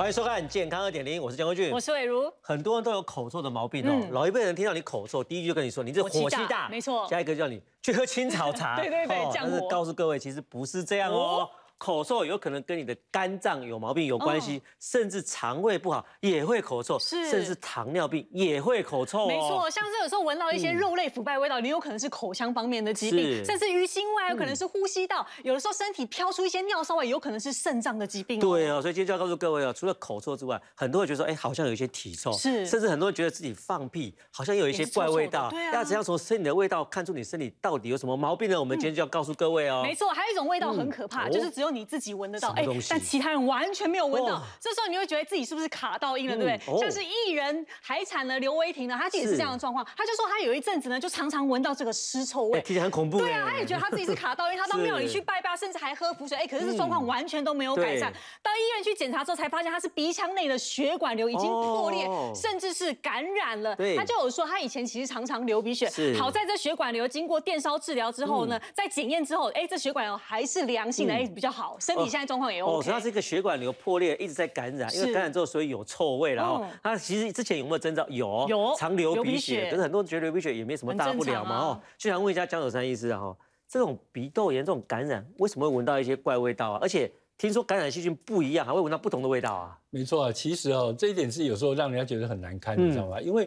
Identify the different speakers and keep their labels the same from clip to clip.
Speaker 1: 欢迎收看《健康二点零》，我是江国俊，我是伟如。很多人都有口臭的毛病哦，老一辈人听到你口臭，第一句就跟你说你这火气大，没错，下一个叫你去喝青草茶，对 对对。但是告诉各位，其实不是这样哦。口臭有可能跟你的肝脏有毛病有关系，甚至肠胃不好也会口臭，是，甚至糖尿病也会口臭，没错。
Speaker 2: 像是有时候闻到一些肉类腐败味道，你有可能是口腔方面的疾病，甚至鱼腥味有可能是呼吸道。有的时候身体飘出一些尿骚味，有可能是肾脏的疾病。对
Speaker 1: 啊，所以今天就要告诉各位啊，除了口臭之外，很多人觉得说，哎，好像有一些体臭，是，甚至很多人觉得自己放屁好像有一些怪味道。对啊。那怎样从身体的味道看出你身体到底有什么毛病呢？我们今天就要告诉各位哦。没
Speaker 2: 错，还有一种味道很可怕，就是只有。你自己闻得到，哎，但其他人完全没有闻到。这时候你会觉得自己是不是卡到音了，对不对？就是艺人海产的刘威霆呢，他也是这样的状况。他就说他有一阵子呢，就常常闻到这个尸臭味，听起来很恐怖。对啊，他也觉得他自己是卡到音，他到庙里去拜拜，甚至还喝符水。哎，可是这状况完全都没有改善。到医院去检查之后，才发现他是鼻腔内的血管瘤已经破裂，甚至是感染了。他就有说他以前其实常常流鼻血，好在这血管瘤经过电烧治疗之后呢，在检验之后，哎，这血管瘤还是良性的，哎，比较好。好，身体现在状况也 OK。哦，以要
Speaker 1: 是一个血管瘤破裂，一直在感染，因为感染之后，所以有臭味然后他其实之前有没有征兆？有，有，常流鼻血，是很多觉得流鼻血也没什么大不了嘛哦。就想问一下江守山医师哈，这种鼻窦炎这种感染，为什么会闻到一些怪味道啊？而且听说感染细菌不一样，还会闻到不同的味道啊？
Speaker 3: 没错啊，其实哦，这一点是有时候让人家觉得很难堪，你知道吗？因为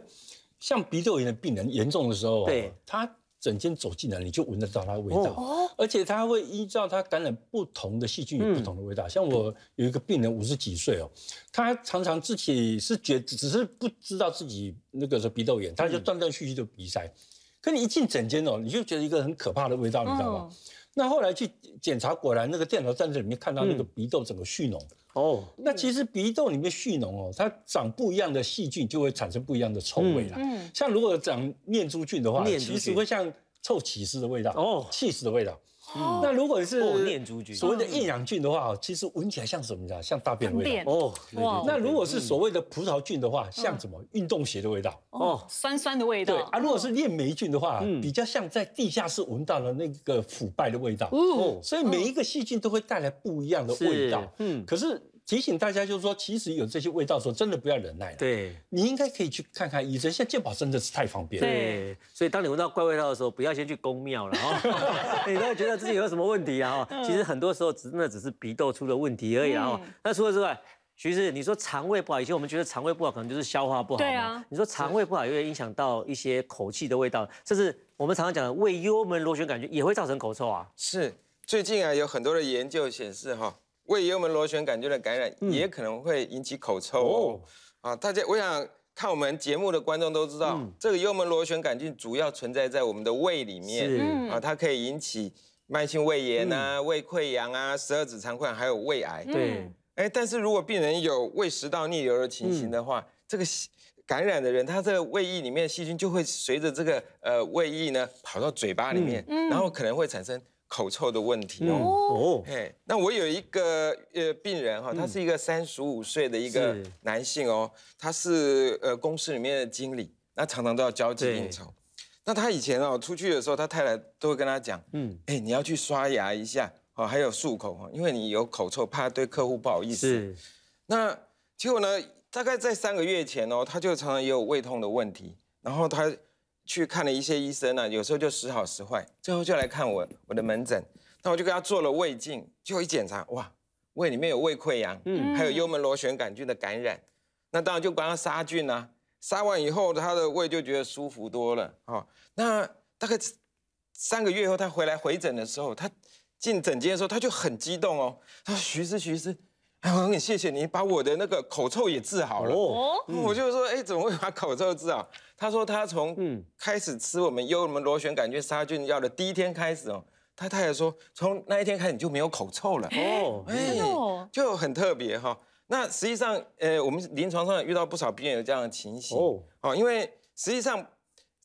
Speaker 3: 像鼻窦炎的病人严重的时候，对他。整间走进来，你就闻得到它的味道，而且它会依照它感染不同的细菌有不同的味道。像我有一个病人五十几岁哦，他常常自己是觉只是不知道自己那个是鼻窦炎，他就断断续续的鼻塞。可你一进整间哦，你就觉得一个很可怕的味道，你知道吗？那后来去检查，果然那个电脑站在里面看到那个鼻窦整个蓄脓。哦，那其实鼻窦里面蓄脓哦，它长不一样的细菌就会产生不一样的臭味啦。像如果长念珠菌的话，其实会像臭起司的味道，气死的味道。那如果是所谓的厌氧菌的话，其实闻起来像什么的？像大便味哦。那如果是所谓的葡萄菌的话，像什么？运动鞋的味道哦，
Speaker 2: 酸酸的味道。对啊，
Speaker 3: 如果是链霉菌的话，比较像在地下室闻到了那个腐败的味道。哦，所以每一个细菌都会带来不一样的味道。嗯，可是。提醒大家，就是说，其实有这些味道的时候，真的不要忍耐了。对你应该可以去看看医生。现在健保真的是太方便了。对，
Speaker 1: 所以当你闻到怪味道的时候，不要先去公庙了哈。你都觉得自己有什么问题啊？哈，其实很多时候真的只是鼻窦出了问题而已啊。那除了之外，其实你说肠胃不好，以前我们觉得肠胃不好可能就是消化不好对啊。你说肠胃不好，又会影响到一些口气的味道，这是我们常常讲的胃幽门螺旋杆菌也会造成口臭啊。是，
Speaker 4: 最近啊，有很多的研究显示哈。胃幽门螺旋杆菌的感染也可能会引起口臭哦。啊，大家我想看我们节目的观众都知道，这个幽门螺旋杆菌主要存在在我们的胃里面。啊，它可以引起慢性胃炎啊、胃溃疡啊、十二指肠溃疡还有胃癌。对，哎，但是如果病人有胃食道逆流的情形的话，这个感染的人，他这个胃液里面的细菌就会随着这个呃胃液呢跑到嘴巴里面，然后可能会产生。口臭的问题哦，哎，那我有一个呃病人哈，他是一个三十五岁的一个男性哦，他是呃公司里面的经理，那常常都要交际应酬，那他以前哦出去的时候，他太太都会跟他讲，嗯，哎，你要去刷牙一下啊，还有漱口啊，因为你有口臭，怕对客户不好意思。那结果呢，大概在三个月前哦，他就常常也有胃痛的问题，然后他。去看了一些医生啊，有时候就时好时坏，最后就来看我我的门诊。那我就给他做了胃镜，最一检查，哇，胃里面有胃溃疡，嗯，还有幽门螺旋杆菌的感染。那当然就帮他杀菌啊，杀完以后他的胃就觉得舒服多了啊。那大概三个月以后他回来回诊的时候，他进诊间的时候他就很激动哦，他说徐师徐师。我很谢谢你把我的那个口臭也治好了哦，我就说哎，怎么会把口臭治啊？他说他从开始吃我们幽门螺旋杆菌杀菌药的第一天开始哦，他太太说从那一天开始你就没有口臭了哦，哎，就很特别哈。那实际上，呃，我们临床上遇到不少病人有这样的情形哦，因为实际上。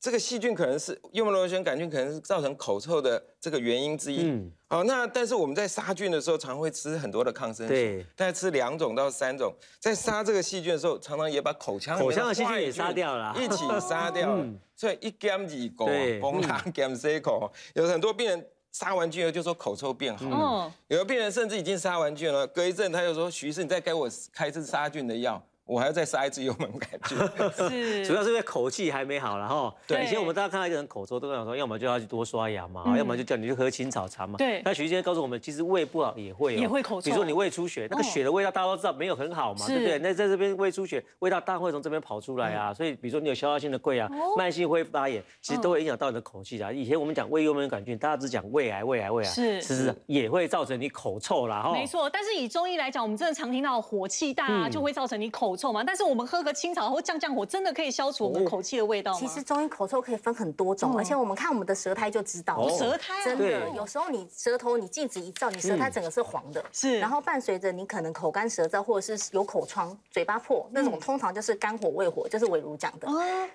Speaker 4: 这个细菌可能是幽门螺旋杆菌，可能是造成口臭的这个原因之一。嗯，好，那但是我们在杀菌的时候，常会吃很多的抗生素。对，概吃两种到三种，在杀这个细菌的时候，常常也把口腔口腔的细菌也杀掉了，一起杀掉。所以一 gram 左右，三们 g a m 口，有很多病人杀完菌了就说口臭变好。了。有的病人甚至已经杀完菌了，隔一阵他又说：“徐医师，你再给我开一次杀菌的药。”我还要再塞一支幽门感觉是，主要是因为口气还没好了哈。
Speaker 1: 对，以前我们大家看到一个人口臭，都跟他说，要么就要多刷牙嘛，要么就叫你去喝青草茶嘛。对。那徐医生告诉我们，其实胃不好也会，也会口臭。比如说你胃出血，那个血的味道大家都知道没有很好嘛，对不对？那在这边胃出血，味道当然会从这边跑出来啊。所以比如说你有消化性的溃疡、慢性胃发炎，其实都会影响到你的口气啊。以前我们讲胃幽门杆菌，大家只讲胃癌、胃癌、胃癌，是是是，也会造成你口臭啦。没
Speaker 2: 错，但是以中医来讲，我们真的常听到火气大啊就会造成你口。臭吗？但是我们喝个清茶或降降火，真的可以消除我们口气的味道吗？其实
Speaker 5: 中医口臭可以分很多种，而且我们看我们的舌苔就知道。舌苔真的，有时候你舌头你镜子一照，你舌苔整个是黄的，是。然后伴随着你可能口干舌燥，或者是有口疮、嘴巴破那种，通常就是肝火、胃火，就是韦如讲的。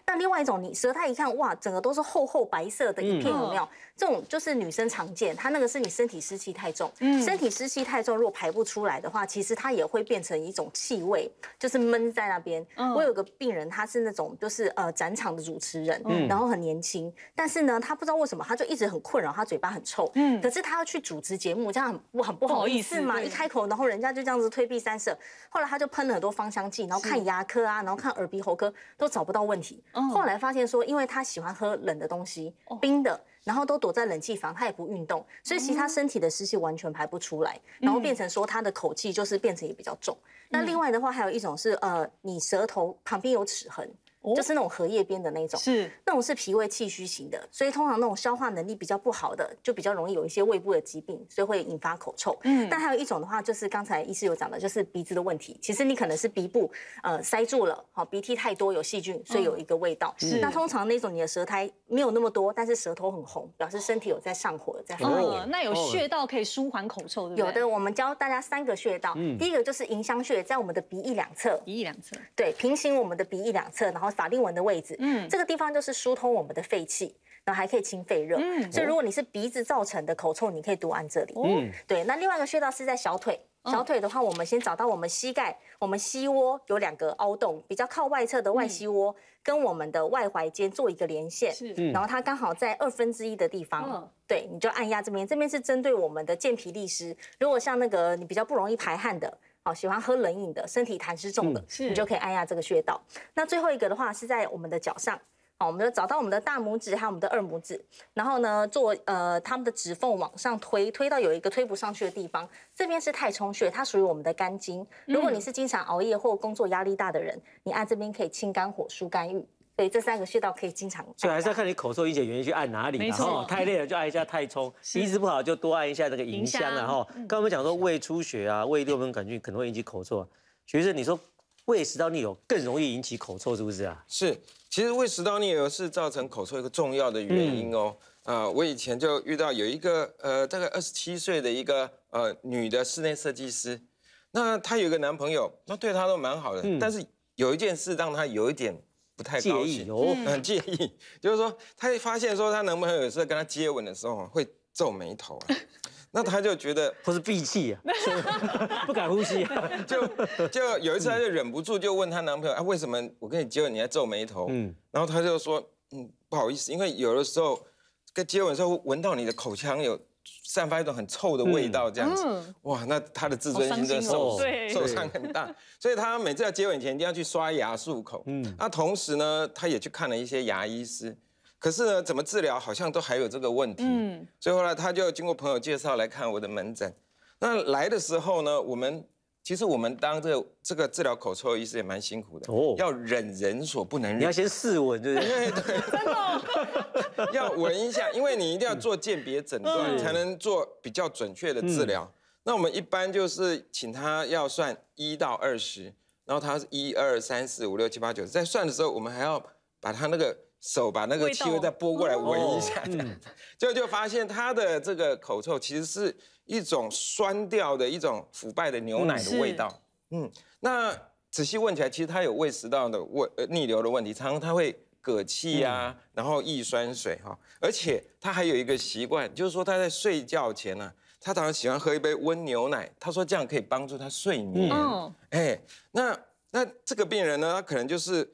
Speaker 5: 那另外一种，你舌苔一看，哇，整个都是厚厚白色的一片，有没有？这种就是女生常见，它那个是你身体湿气太重，嗯，身体湿气太重，如果排不出来的话，其实它也会变成一种气味，就是。闷在那边。我有个病人，他是那种就是呃，展场的主持人，然后很年轻。但是呢，他不知道为什么，他就一直很困扰，他嘴巴很臭。嗯，可是他要去主持节目，这样很我很不好意思嘛。一开口，然后人家就这样子退避三舍。后来他就喷了很多芳香剂，然后看牙科啊，然后看耳鼻喉科都找不到问题。后来发现说，因为他喜欢喝冷的东西，冰的。然后都躲在冷气房，他也不运动，所以其他身体的湿气完全排不出来，然后变成说他的口气就是变成也比较重。那另外的话还有一种是，呃，你舌头旁边有齿痕。就是那种荷叶边的那种，是那种是脾胃气虚型的，所以通常那种消化能力比较不好的，就比较容易有一些胃部的疾病，所以会引发口臭。嗯，但还有一种的话，就是刚才医师有讲的，就是鼻子的问题。其实你可能是鼻部呃塞住了，好鼻涕太多有细菌，所以有一个味道。是。那通常那种你的舌苔没有那么多，但是舌头很红，表示身体有在上火，在发炎。哦，那有穴道可以舒缓口臭的。有的，我们教大家三个穴道。嗯。第一个就是迎香穴，在我们的鼻翼两侧。鼻翼两侧。对，平行我们的鼻翼两侧，然后。法令纹的位置，嗯，这个地方就是疏通我们的肺气，然后还可以清肺热。嗯，所以如果你是鼻子造成的口臭，你可以多按这里。嗯，对。那另外一个穴道是在小腿，小腿的话，我们先找到我们膝盖，我们膝窝有两个凹洞，比较靠外侧的外膝窝，跟我们的外踝间做一个连线，是，然后它刚好在二分之一的地方。嗯，对，你就按压这边，这边是针对我们的健脾利湿。如果像那个你比较不容易排汗的。好，喜欢喝冷饮的，身体痰湿重的，你就可以按压这个穴道。那最后一个的话是在我们的脚上，好，我们找到我们的大拇指有我们的二拇指，然后呢做呃他们的指缝往上推，推到有一个推不上去的地方，这边是太冲穴，它属于我们的肝经。如果你是经常熬夜或工作压力大的人，你按这边可以清肝火、疏肝郁。对这三个穴道可以经常，
Speaker 1: 所以还是要看你口臭引起原因去按哪里。没错，太累了就按一下太冲，鼻子不好就多按一下那个迎香然哈，刚刚我们讲说胃出血啊，胃六分杆菌可能会引起口臭。徐生，你说
Speaker 4: 胃食道逆流更容易引起口臭是不是啊？是，其实胃食道逆流是造成口臭一个重要的原因哦。啊，我以前就遇到有一个呃，大概二十七岁的一个呃女的室内设计师，那她有一个男朋友，那对她都蛮好的，但是有一件事让她有一点。太介意，有很介意，就是说，她会发现说，她男朋友有时候跟她接吻的时候会皱眉头，那她就觉得不是闭气啊，
Speaker 1: 不敢呼吸，
Speaker 4: 就就有一次她就忍不住就问她男朋友，啊，为什么我跟你接吻你在皱眉头？嗯，然后他就说，嗯，不好意思，因为有的时候跟接吻的时候闻到你的口腔有。散发一种很臭的味道，这样子，哇，那他的自尊心都受受伤很大，所以他每次要接吻前一定要去刷牙漱口。嗯，那同时呢，他也去看了一些牙医师，可是呢，怎么治疗好像都还有这个问题。嗯，所以后来他就经过朋友介绍来看我的门诊。那来的时候呢，我们其实我们当这个这个治疗口臭的医师也蛮辛苦的，哦，要忍人所不能忍，你要先试吻，对不对？真的。要闻一下，因为你一定要做鉴别诊断，才能做比较准确的治疗。那我们一般就是请他要算一到二十，然后他一二三四五六七八九，在算的时候，我们还要把他那个手把那个气味再拨过来闻一下，这样，最 后就发现他的这个口臭其实是一种酸掉的一种腐败的牛奶的味道。嗯，那仔细问起来，其实他有胃食道的问呃逆流的问题，常常他会。嗝气啊，然后易酸水哈，而且他还有一个习惯，就是说他在睡觉前呢，他常常喜欢喝一杯温牛奶。他说这样可以帮助他睡眠。嗯，哎，那那这个病人呢，他可能就是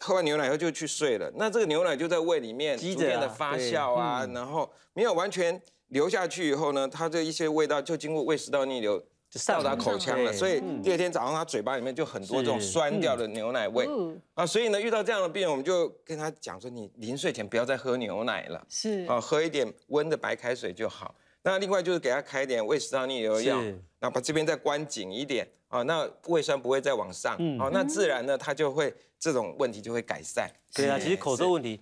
Speaker 4: 喝完牛奶以后就去睡了，那这个牛奶就在胃里面逐渐的发酵啊，然后没有完全流下去以后呢，他这一些味道就经过胃食道逆流。就到达口腔了，所以第二天早上他嘴巴里面就很多这种酸掉的牛奶味啊，所以呢遇到这样的病人，我们就跟他讲说，你临睡前不要再喝牛奶了，是啊，喝一点温的白开水就好。那另外就是给他开一点胃食道逆流药，那把这边再关紧一点啊，那胃酸不会再往上啊，那自然呢他就会这种问题就会改善。对啊，其实口臭问题。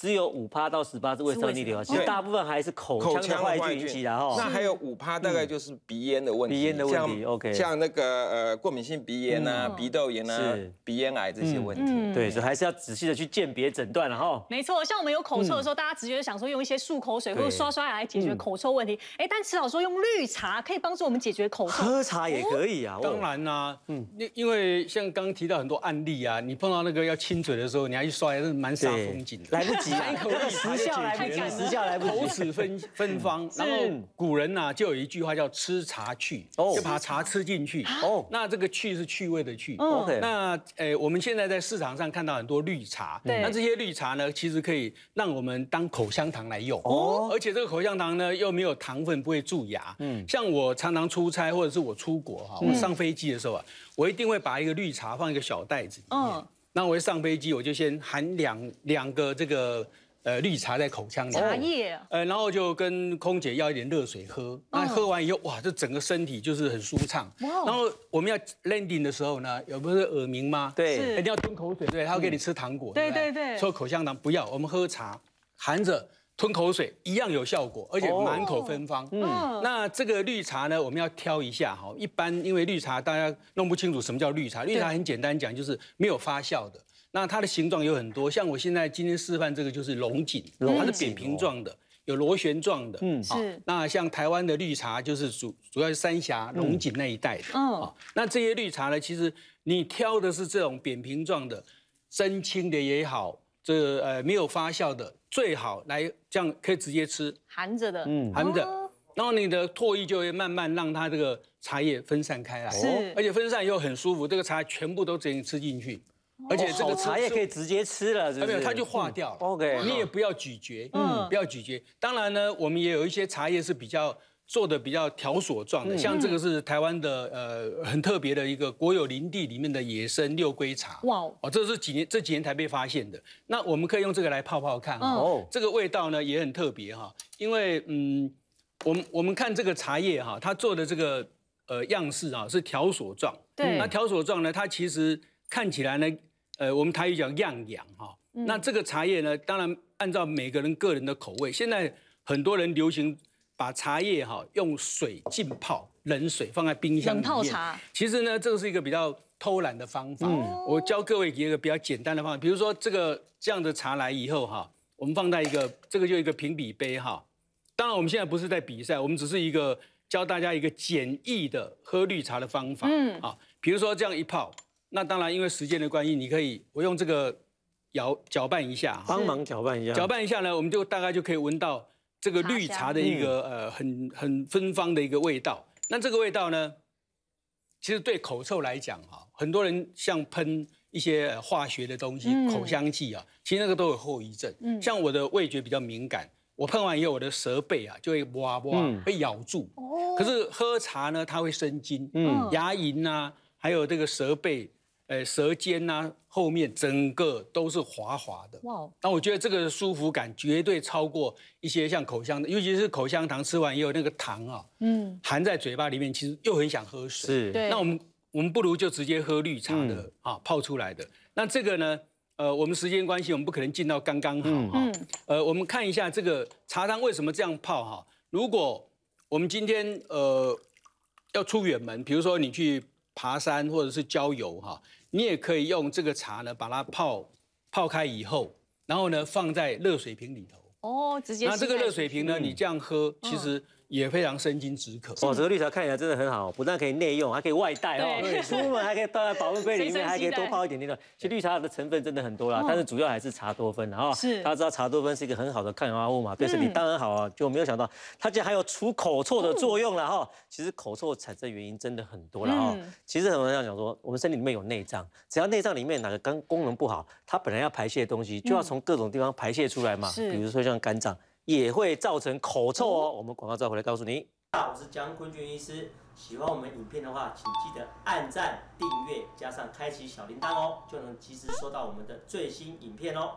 Speaker 4: 只有五趴到十趴是胃酸逆流，其实大部分还是口腔的坏菌引起的哈。那还有五趴大概就是鼻炎的问题，鼻炎的问题。OK，像那个呃过敏性鼻炎啊、鼻窦炎啊、鼻咽癌这些问题，对，所以还是要仔细的去鉴别诊断了哈。
Speaker 2: 没错，像我们有口臭的时候，大家直觉想说用一些漱口水或者刷刷牙来解决口臭问题。哎，但迟少说用绿茶可以帮助我们解决口臭。喝茶也可以
Speaker 6: 啊，当然啦，因因为像刚刚提到很多案例啊，你碰到那个要亲嘴的时候，你还去刷，牙，是蛮煞风景的，来不及。一口的时效来不及，时效来不及，口齿芬芬芳。然后古人呐，就有一句话叫“吃茶去”，就把茶吃进去。哦，那这个“去”是去味的“去”。OK。那诶，我们现在在市场上看到很多绿茶。那这些绿茶呢，其实可以让我们当口香糖来用。哦。而且这个口香糖呢，又没有糖分，不会蛀牙。嗯。像我常常出差，或者是我出国哈，上飞机的时候啊，我一定会把一个绿茶放一个小袋子里面。那我一上飞机，我就先含两两个这个呃绿茶在口腔里，茶叶，呃，然后就跟空姐要一点热水喝。那喝完以后，哇，这整个身体就是很舒畅。然后我们要 landing 的时候呢，有不是耳鸣吗？对，一定要吞口水。对，他会给你吃糖果，对对对，抽口香糖不要，我们喝茶含着。吞口水一样有效果，而且满口芬芳。嗯，那这个绿茶呢，我们要挑一下哈。一般因为绿茶大家弄不清楚什么叫绿茶，绿茶很简单讲就是没有发酵的。那它的形状有很多，像我现在今天示范这个就是龙井，它是扁平状的，有螺旋状的。嗯，是。那像台湾的绿茶就是主主要是三峡龙井那一带的。嗯，好。那这些绿茶呢，其实你挑的是这种扁平状的，真青的也好，这呃没有发酵的。最好来这样可以直接吃，
Speaker 2: 含着的，嗯，含着，
Speaker 6: 然后你的唾液就会慢慢让它这个茶叶分散开来，是，而且分散又很舒服，这个茶全部都直接吃进去，而且这个茶叶可以直接吃了，是不它就化掉了，OK，你也不要咀嚼，嗯，不要咀嚼。当然呢，我们也有一些茶叶是比较。做的比较条索状的，像这个是台湾的呃很特别的一个国有林地里面的野生六龟茶。哇哦，这是几年这几年才被发现的。那我们可以用这个来泡泡看。哦，这个味道呢也很特别哈，因为嗯，我们我们看这个茶叶哈，它做的这个呃样式啊是条索状。对。那条索状呢，它其实看起来呢，呃，我们台语讲样阳哈。那这个茶叶呢，当然按照每个人个人的口味，现在很多人流行。把茶叶哈用水浸泡，冷水放在冰箱冷泡茶。其实呢，这个是一个比较偷懒的方法。我教各位一个比较简单的方法，比如说这个这样的茶来以后哈，我们放在一个这个就一个评比杯哈。当然我们现在不是在比赛，我们只是一个教大家一个简易的喝绿茶的方法。嗯啊，比如说这样一泡，那当然因为时间的关系，你可以我用这个摇搅拌一下，帮忙搅拌一下，搅拌一下呢，我们就大概就可以闻到。这个绿茶的一个呃很很芬芳的一个味道，那这个味道呢，其实对口臭来讲哈，很多人像喷一些化学的东西，口香剂啊，其实那个都有后遗症。像我的味觉比较敏感，我喷完以后我的舌背啊就会哇哇被咬住。哦，可是喝茶呢，它会生津，嗯，牙龈啊，还有这个舌背。哎，舌尖呐，后面整个都是滑滑的。哇！那我觉得这个舒服感绝对超过一些像口香尤其是口香糖吃完也有那个糖啊，嗯，含在嘴巴里面，其实又很想喝水。是，对。那我们我们不如就直接喝绿茶的啊，泡出来的。那这个呢？呃，我们时间关系，我们不可能浸到刚刚好哈。嗯呃，我们看一下这个茶汤为什么这样泡哈。如果我们今天呃要出远门，比如说你去。爬山或者是郊游哈，你也可以用这个茶呢，把它泡泡开以后，然后呢放在热水瓶里头。
Speaker 1: 哦，直接那这个热水瓶呢，你
Speaker 6: 这样喝其实。也非常生津止
Speaker 1: 渴哦，这个绿茶看起来真的很好，不但可以内用，还可以外带哈，出门还可以倒在保温杯里面，还可以多泡一点那个。其实绿茶的成分真的很多啦，但是主要还是茶多酚的哈。是，大家知道茶多酚是一个很好的抗氧化物嘛，对身体当然好啊，就没有想到它竟然还有除口臭的作用了哈。其实口臭产生原因真的很多了哈，其实很多人讲说我们身体里面有内脏，只要内脏里面哪个肝功能不好，它本来要排泄东西就要从各种地方排泄出来嘛，比如说像肝脏。也会造成口臭哦。我们广告再回来告诉你。我是江坤俊医师，喜欢我们影片的话，请记得按赞、订阅，加上开启小铃铛哦，就能及时收到我们的最新影片哦。